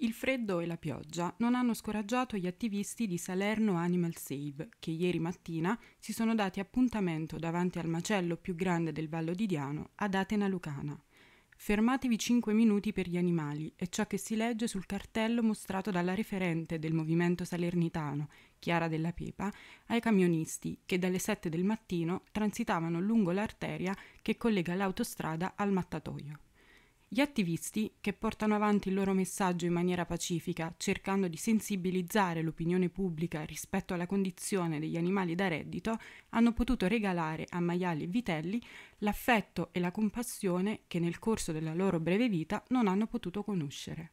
Il freddo e la pioggia non hanno scoraggiato gli attivisti di Salerno Animal Save, che ieri mattina si sono dati appuntamento davanti al macello più grande del Vallo di Diano, ad Atena Lucana. Fermatevi 5 minuti per gli animali è ciò che si legge sul cartello mostrato dalla referente del movimento salernitano, Chiara della Pepa, ai camionisti che dalle 7 del mattino transitavano lungo l'arteria che collega l'autostrada al mattatoio. Gli attivisti, che portano avanti il loro messaggio in maniera pacifica, cercando di sensibilizzare l'opinione pubblica rispetto alla condizione degli animali da reddito, hanno potuto regalare a maiali e vitelli l'affetto e la compassione che nel corso della loro breve vita non hanno potuto conoscere.